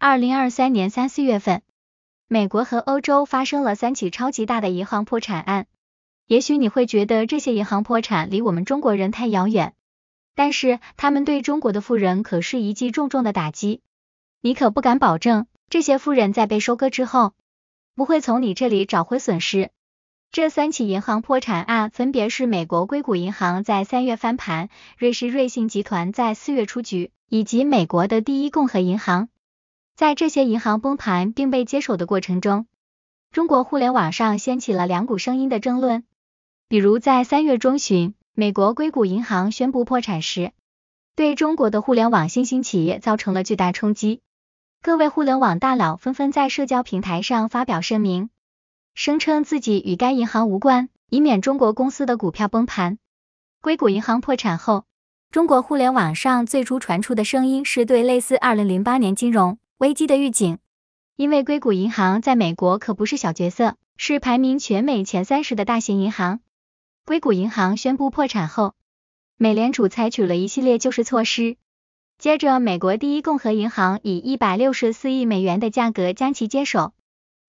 二零二三年三四月份，美国和欧洲发生了三起超级大的银行破产案。也许你会觉得这些银行破产离我们中国人太遥远，但是他们对中国的富人可是一记重重的打击。你可不敢保证这些富人在被收割之后，不会从你这里找回损失。这三起银行破产案分别是美国硅谷银行在三月翻盘，瑞士瑞信集团在四月出局，以及美国的第一共和银行。在这些银行崩盘并被接手的过程中，中国互联网上掀起了两股声音的争论。比如，在三月中旬，美国硅谷银行宣布破产时，对中国的互联网新兴企业造成了巨大冲击。各位互联网大佬纷纷在社交平台上发表声明，声称自己与该银行无关，以免中国公司的股票崩盘。硅谷银行破产后，中国互联网上最初传出的声音是对类似二零零八年金融。危机的预警，因为硅谷银行在美国可不是小角色，是排名全美前三十的大型银行。硅谷银行宣布破产后，美联储采取了一系列救市措施。接着，美国第一共和银行以一百六十四亿美元的价格将其接手，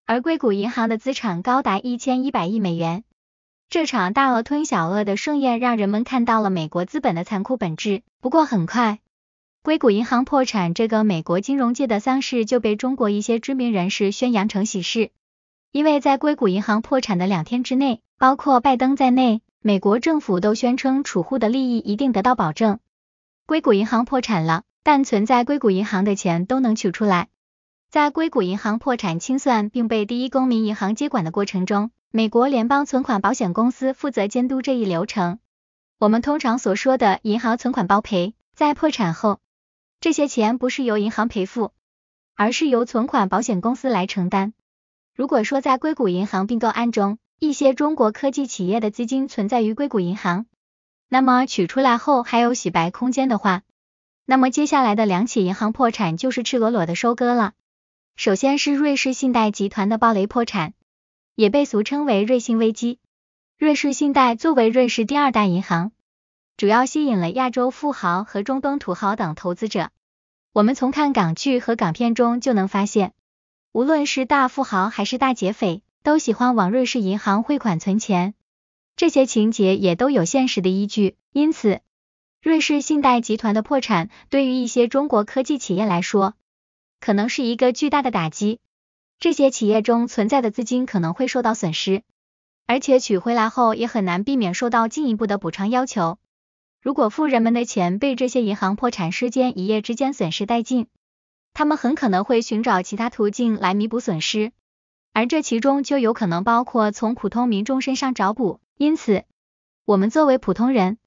而硅谷银行的资产高达一千一百亿美元。这场大鳄吞小鳄的盛宴，让人们看到了美国资本的残酷本质。不过，很快。硅谷银行破产这个美国金融界的丧事就被中国一些知名人士宣扬成喜事，因为在硅谷银行破产的两天之内，包括拜登在内，美国政府都宣称储户的利益一定得到保证。硅谷银行破产了，但存在硅谷银行的钱都能取出来。在硅谷银行破产清算并被第一公民银行接管的过程中，美国联邦存款保险公司负责监督这一流程。我们通常所说的银行存款包赔，在破产后。这些钱不是由银行赔付，而是由存款保险公司来承担。如果说在硅谷银行并购案中，一些中国科技企业的资金存在于硅谷银行，那么取出来后还有洗白空间的话，那么接下来的两起银行破产就是赤裸裸的收割了。首先是瑞士信贷集团的暴雷破产，也被俗称为“瑞信危机”。瑞士信贷作为瑞士第二大银行，主要吸引了亚洲富豪和中东土豪等投资者。我们从看港剧和港片中就能发现，无论是大富豪还是大劫匪，都喜欢往瑞士银行汇款存钱，这些情节也都有现实的依据。因此，瑞士信贷集团的破产对于一些中国科技企业来说，可能是一个巨大的打击。这些企业中存在的资金可能会受到损失，而且取回来后也很难避免受到进一步的补偿要求。如果富人们的钱被这些银行破产事件一夜之间损失殆尽，他们很可能会寻找其他途径来弥补损失，而这其中就有可能包括从普通民众身上找补。因此，我们作为普通人，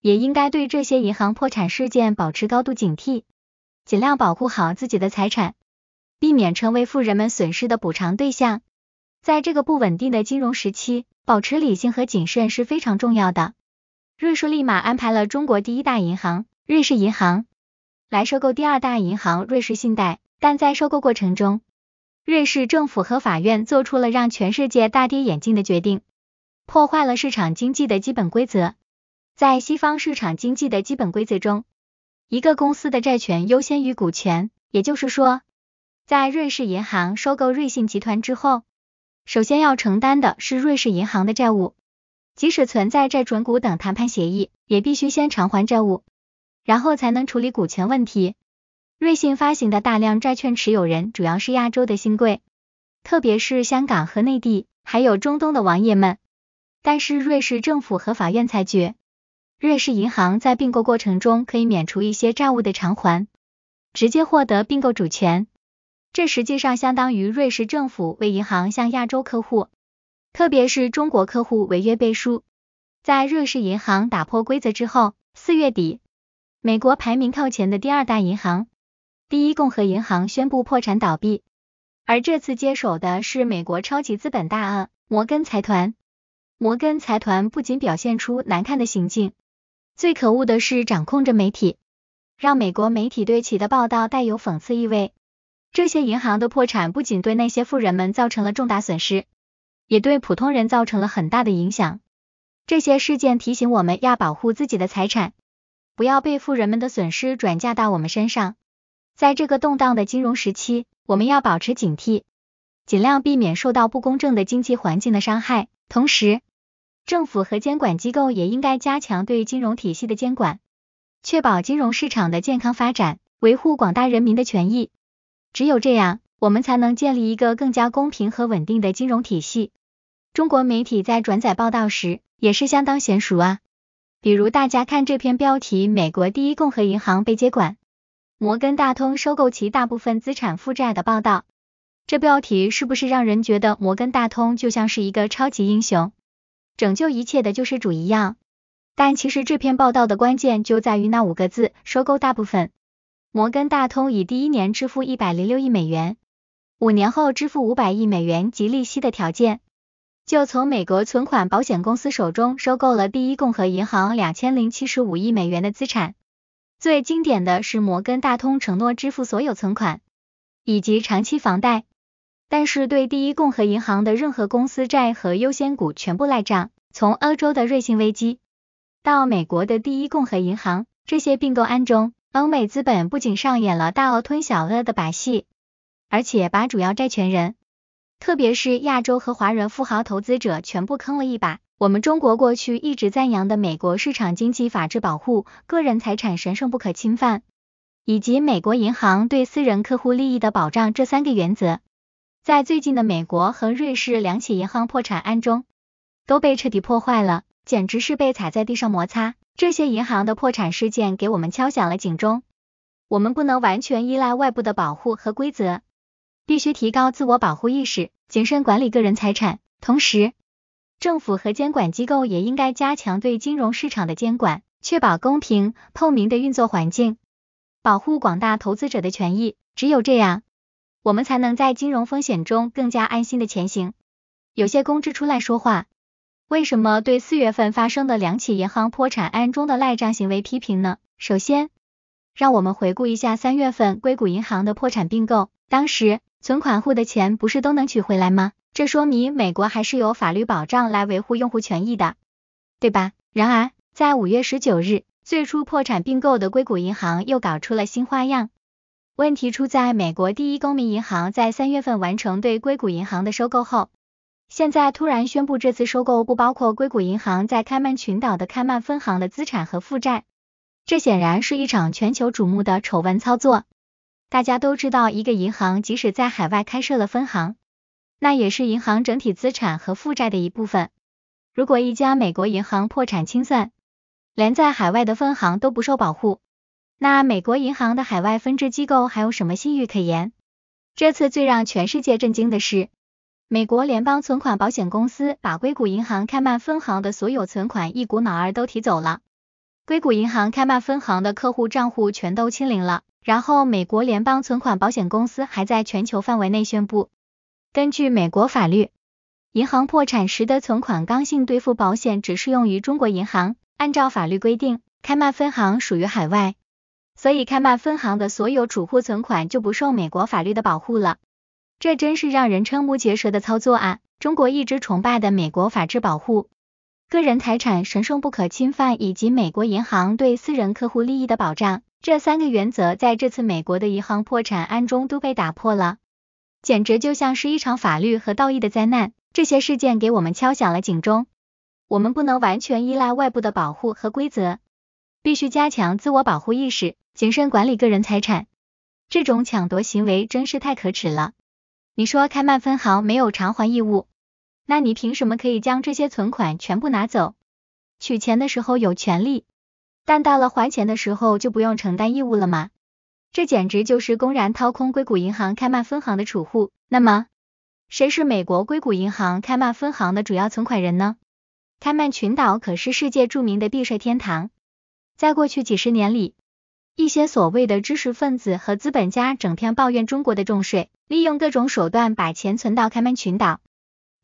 也应该对这些银行破产事件保持高度警惕，尽量保护好自己的财产，避免成为富人们损失的补偿对象。在这个不稳定的金融时期，保持理性和谨慎是非常重要的。瑞士立马安排了中国第一大银行瑞士银行来收购第二大银行瑞士信贷，但在收购过程中，瑞士政府和法院做出了让全世界大跌眼镜的决定，破坏了市场经济的基本规则。在西方市场经济的基本规则中，一个公司的债权优先于股权，也就是说，在瑞士银行收购瑞信集团之后，首先要承担的是瑞士银行的债务。即使存在债转股等谈判协议，也必须先偿还债务，然后才能处理股权问题。瑞信发行的大量债券持有人主要是亚洲的新贵，特别是香港和内地，还有中东的王爷们。但是瑞士政府和法院裁决，瑞士银行在并购过程中可以免除一些债务的偿还，直接获得并购主权。这实际上相当于瑞士政府为银行向亚洲客户。特别是中国客户违约背书，在瑞士银行打破规则之后，四月底，美国排名靠前的第二大银行第一共和银行宣布破产倒闭。而这次接手的是美国超级资本大鳄摩根财团。摩根财团不仅表现出难看的行径，最可恶的是掌控着媒体，让美国媒体对其的报道带有讽刺意味。这些银行的破产不仅对那些富人们造成了重大损失。也对普通人造成了很大的影响。这些事件提醒我们要保护自己的财产，不要被富人们的损失转嫁到我们身上。在这个动荡的金融时期，我们要保持警惕，尽量避免受到不公正的经济环境的伤害。同时，政府和监管机构也应该加强对金融体系的监管，确保金融市场的健康发展，维护广大人民的权益。只有这样，我们才能建立一个更加公平和稳定的金融体系。中国媒体在转载报道时也是相当娴熟啊，比如大家看这篇标题《美国第一共和银行被接管，摩根大通收购其大部分资产负债》的报道，这标题是不是让人觉得摩根大通就像是一个超级英雄，拯救一切的救世主一样？但其实这篇报道的关键就在于那五个字“收购大部分”，摩根大通以第一年支付一百零六亿美元，五年后支付五百亿美元及利息的条件。就从美国存款保险公司手中收购了第一共和银行两千零七十五亿美元的资产。最经典的是摩根大通承诺支付所有存款以及长期房贷，但是对第一共和银行的任何公司债和优先股全部赖账。从欧洲的瑞信危机到美国的第一共和银行，这些并购案中，欧美资本不仅上演了大鳄吞小鳄的把戏，而且把主要债权人。特别是亚洲和华人富豪投资者全部坑了一把。我们中国过去一直赞扬的美国市场经济、法治保护、个人财产神圣不可侵犯，以及美国银行对私人客户利益的保障这三个原则，在最近的美国和瑞士两起银行破产案中都被彻底破坏了，简直是被踩在地上摩擦。这些银行的破产事件给我们敲响了警钟，我们不能完全依赖外部的保护和规则。必须提高自我保护意识，谨慎管理个人财产。同时，政府和监管机构也应该加强对金融市场的监管，确保公平透明的运作环境，保护广大投资者的权益。只有这样，我们才能在金融风险中更加安心的前行。有些公知出来说话，为什么对四月份发生的两起银行破产案中的赖账行为批评呢？首先，让我们回顾一下三月份硅谷银行的破产并购，当时。存款户的钱不是都能取回来吗？这说明美国还是有法律保障来维护用户权益的，对吧？然而，在五月十九日，最初破产并购的硅谷银行又搞出了新花样。问题出在美国第一公民银行在三月份完成对硅谷银行的收购后，现在突然宣布这次收购不包括硅谷银行在开曼群岛的开曼分行的资产和负债，这显然是一场全球瞩目的丑闻操作。大家都知道，一个银行即使在海外开设了分行，那也是银行整体资产和负债的一部分。如果一家美国银行破产清算，连在海外的分行都不受保护，那美国银行的海外分支机构还有什么信誉可言？这次最让全世界震惊的是，美国联邦存款保险公司把硅谷银行开曼分行的所有存款一股脑儿都提走了，硅谷银行开曼分行的客户账户全都清零了。然后，美国联邦存款保险公司还在全球范围内宣布，根据美国法律，银行破产时的存款刚性兑付保险只适用于中国银行。按照法律规定，开曼分行属于海外，所以开曼分行的所有储户存款就不受美国法律的保护了。这真是让人瞠目结舌的操作啊！中国一直崇拜的美国法制保护、个人财产神圣不可侵犯，以及美国银行对私人客户利益的保障。这三个原则在这次美国的银行破产案中都被打破了，简直就像是一场法律和道义的灾难。这些事件给我们敲响了警钟，我们不能完全依赖外部的保护和规则，必须加强自我保护意识，谨慎管理个人财产。这种抢夺行为真是太可耻了。你说开曼分行没有偿还义务，那你凭什么可以将这些存款全部拿走？取钱的时候有权利？但到了还钱的时候，就不用承担义务了吗？这简直就是公然掏空硅谷银行开曼分行的储户。那么，谁是美国硅谷银行开曼分行的主要存款人呢？开曼群岛可是世界著名的避税天堂。在过去几十年里，一些所谓的知识分子和资本家整天抱怨中国的重税，利用各种手段把钱存到开曼群岛，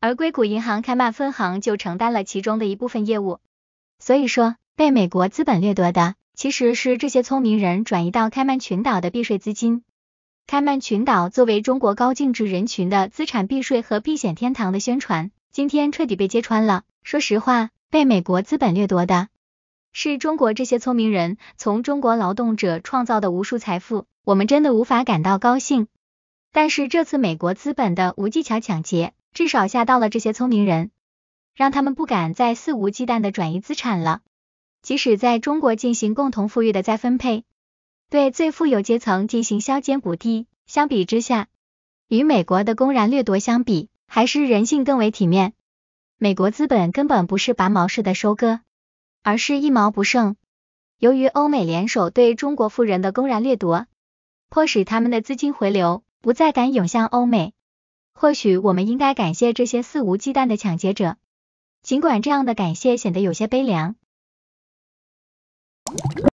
而硅谷银行开曼分行就承担了其中的一部分业务。所以说。被美国资本掠夺的，其实是这些聪明人转移到开曼群岛的避税资金。开曼群岛作为中国高净值人群的资产避税和避险天堂的宣传，今天彻底被揭穿了。说实话，被美国资本掠夺的是中国这些聪明人从中国劳动者创造的无数财富，我们真的无法感到高兴。但是这次美国资本的无技巧抢劫，至少吓到了这些聪明人，让他们不敢再肆无忌惮的转移资产了。即使在中国进行共同富裕的再分配，对最富有阶层进行削尖补地，相比之下，与美国的公然掠夺相比，还是人性更为体面。美国资本根本不是拔毛式的收割，而是一毛不剩。由于欧美联手对中国富人的公然掠夺，迫使他们的资金回流，不再敢涌向欧美。或许我们应该感谢这些肆无忌惮的抢劫者，尽管这样的感谢显得有些悲凉。you